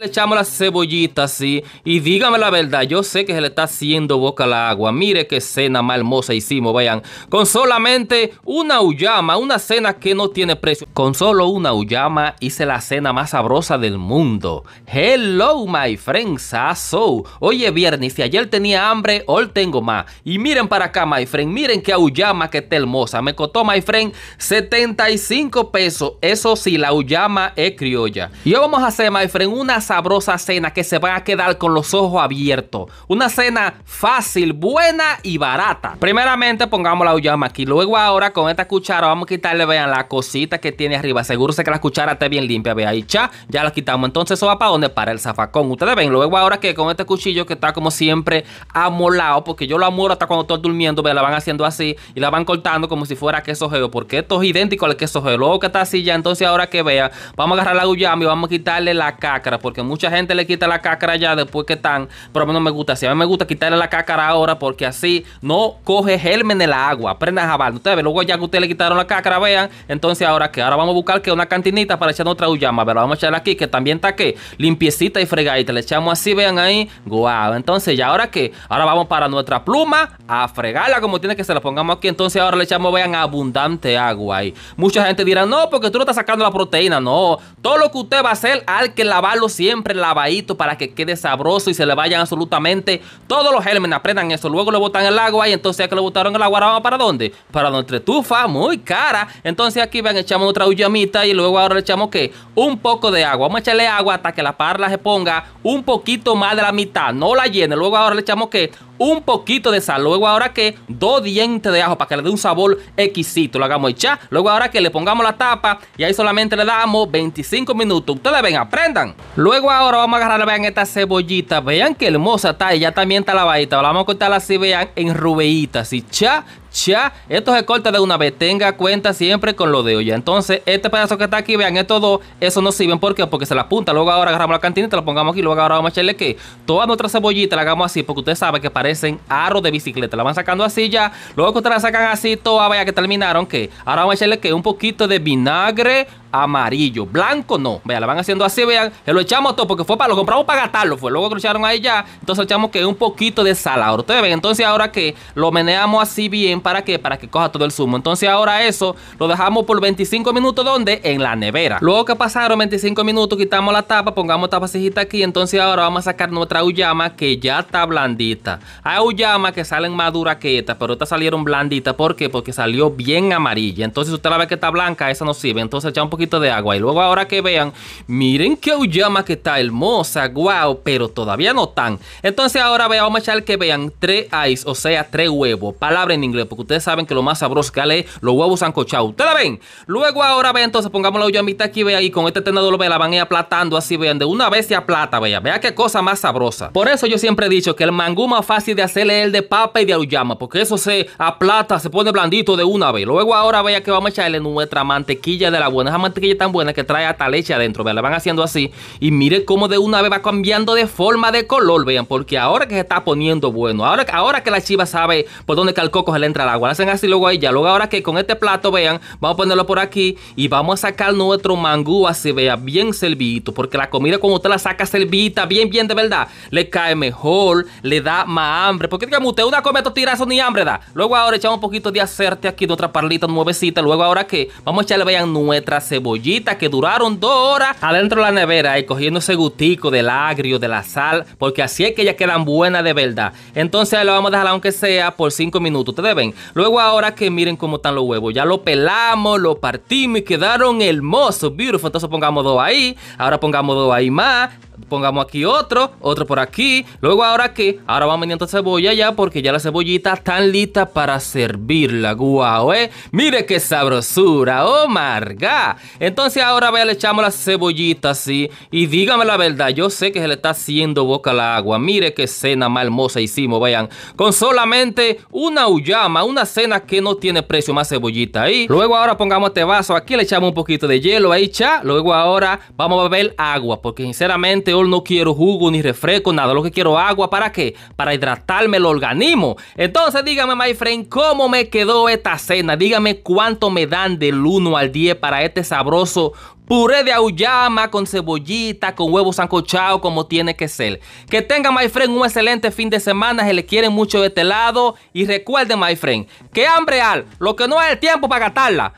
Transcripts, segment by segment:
Le echamos la cebollita así y dígame la verdad, yo sé que se le está haciendo boca la agua. Mire qué cena más hermosa hicimos, vean. Con solamente una uyama, una cena que no tiene precio. Con solo una uyama hice la cena más sabrosa del mundo. Hello my friend Sasso. oye viernes si ayer tenía hambre, hoy tengo más. Y miren para acá my friend, miren qué uyama que está hermosa. Me costó my friend 75 pesos. Eso sí, la uyama es criolla. Y hoy vamos a hacer my friend una sabrosa cena que se va a quedar con los ojos abiertos. Una cena fácil, buena y barata. Primeramente pongamos la uyama aquí. Luego ahora con esta cuchara vamos a quitarle, vean, la cosita que tiene arriba. sé que la cuchara esté bien limpia, vea ahí, cha, ya la quitamos. Entonces eso va para donde? Para el zafacón. Ustedes ven, luego ahora que con este cuchillo que está como siempre amolado, porque yo lo amoro hasta cuando estoy durmiendo, vean, la van haciendo así y la van cortando como si fuera queso geo, porque esto es idéntico al queso geo. Luego que está así ya, entonces ahora que vean, vamos a agarrar la uyama y vamos a quitarle la cácara, porque mucha gente le quita la cáscara ya después que están, pero a mí no me gusta si A mí me gusta quitarle la cáscara ahora porque así no coge germen en la agua. a jabal. Ustedes ven, luego ya que ustedes le quitaron la cáscara vean. Entonces, ahora que ahora vamos a buscar que una cantinita para echar otra uyama, pero vamos a echarla aquí, que también está que limpiecita y fregadita. Le echamos así, vean ahí. Guau. Entonces, ya ahora que Ahora vamos para nuestra pluma a fregarla como tiene que se la pongamos aquí. Entonces, ahora le echamos, vean, abundante agua ahí. Mucha gente dirá, no, porque tú no estás sacando la proteína. No, todo lo que usted va a hacer, hay que lavarlo siempre siempre lavadito para que quede sabroso y se le vayan absolutamente todos los gérmenes. Aprendan eso. Luego le botan el agua y entonces ya que le botaron el agua, para dónde? Para nuestra tufa muy cara. Entonces aquí ven echamos otra ullamita y luego ahora le echamos que un poco de agua. Vamos a echarle agua hasta que la parla se ponga un poquito más de la mitad. No la llene. Luego ahora le echamos que un poquito de sal. Luego ahora que dos dientes de ajo para que le dé un sabor exquisito. Lo hagamos echar. Luego ahora que le pongamos la tapa y ahí solamente le damos 25 minutos. Ustedes ven, aprendan. Luego ahora vamos a agarrar, vean esta cebollita. Vean que hermosa está y ya también está la La vamos a cortar así, vean, en rubeitas. Y cha, ya, esto se corta de una vez. Tenga cuenta siempre con lo de olla. Entonces, este pedazo que está aquí, vean, estos dos, eso no sirven. ¿Por qué? Porque se la apunta. Luego ahora agarramos la cantina y te la pongamos aquí. Luego ahora vamos a echarle que toda nuestra cebollita la hagamos así. Porque ustedes saben que parecen aros de bicicleta. La van sacando así ya. Luego que ustedes la sacan así, toda vaya que terminaron. que Ahora vamos a echarle que un poquito de vinagre amarillo. Blanco no. Vean, la van haciendo así, vean. Se lo echamos todo porque fue para lo compramos para gastarlo. Fue luego que lo echaron ahí ya. Entonces echamos que un poquito de sal. Ahora ustedes ven. Entonces ahora que lo meneamos así bien. ¿Para que Para que coja todo el zumo. Entonces ahora eso lo dejamos por 25 minutos. ¿Dónde? En la nevera. Luego que pasaron 25 minutos, quitamos la tapa, pongamos tapacita aquí. Entonces ahora vamos a sacar nuestra uyama que ya está blandita. Hay uyama que salen más duras que esta, pero estas salieron blanditas. ¿Por qué? Porque salió bien amarilla. Entonces usted la ve que está blanca, esa no sirve. Entonces echamos un de agua. Y luego ahora que vean, miren qué Uyama que está hermosa, guau, pero todavía no tan. Entonces ahora vea, vamos a echar que vean tres ice, o sea, tres huevos. Palabra en inglés, porque ustedes saben que lo más sabroso que es los huevos sancochados. ¿Ustedes la ven? Luego ahora vean, entonces pongamos la Uyamita aquí, vea y con este tenedor ve, la van a ir aplatando así, vean, de una vez se aplata, vea vea qué cosa más sabrosa. Por eso yo siempre he dicho que el mangú más fácil de hacerle es el de papa y de Uyama, porque eso se aplata, se pone blandito de una vez. Luego ahora vea que vamos a echarle nuestra mantequilla de la buena mantequilla tan buena que trae hasta leche adentro, vean, la van haciendo así y mire cómo de una vez va cambiando de forma de color, vean, porque ahora que se está poniendo bueno, ahora, ahora que la chiva sabe por dónde que al coco se le entra el agua, hacen así luego ahí ya, luego ahora que con este plato, vean, vamos a ponerlo por aquí y vamos a sacar nuestro mangú así, vean, bien servito porque la comida como usted la saca servita bien, bien de verdad, le cae mejor, le da más hambre, porque digamos usted una come estos tirazos ni hambre da, luego ahora echamos un poquito de hacerte aquí de otra parlita nuevecita, luego ahora que vamos a echarle, vean, nuestra Bollitas que duraron dos horas adentro de la nevera y cogiendo ese gustico del agrio, de la sal, porque así es que ya quedan buenas de verdad. Entonces lo vamos a dejar aunque sea por cinco minutos, ustedes ven. Luego ahora que miren cómo están los huevos, ya lo pelamos, lo partimos y quedaron hermosos, beautiful. Entonces pongamos dos ahí, ahora pongamos dos ahí más, pongamos aquí otro, otro por aquí. Luego, ¿ahora qué? Ahora vamos vendiendo cebolla ya porque ya la cebollita tan lista para servirla. Guau, eh. Mire qué sabrosura. Oh, marga. Entonces ahora vea, le echamos la cebollita así. Y dígame la verdad, yo sé que se le está haciendo boca la agua. Mire qué cena más hermosa hicimos, vean. Con solamente una uyama, una cena que no tiene precio más cebollita ahí. Luego ahora pongamos este vaso aquí, le echamos un poquito de hielo ahí, cha. Luego ahora vamos a beber agua porque sinceramente no quiero jugo ni refresco, nada. Lo que quiero agua, ¿para qué? Para hidratarme el organismo. Entonces dígame, my friend, ¿cómo me quedó esta cena? Dígame cuánto me dan del 1 al 10 para este sabroso puré de auyama con cebollita, con huevos sancochado, como tiene que ser. Que tenga, my friend, un excelente fin de semana. Se le quiere mucho de este lado. Y recuerden, my friend, que hambre al, lo que no es el tiempo para gastarla.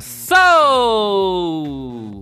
so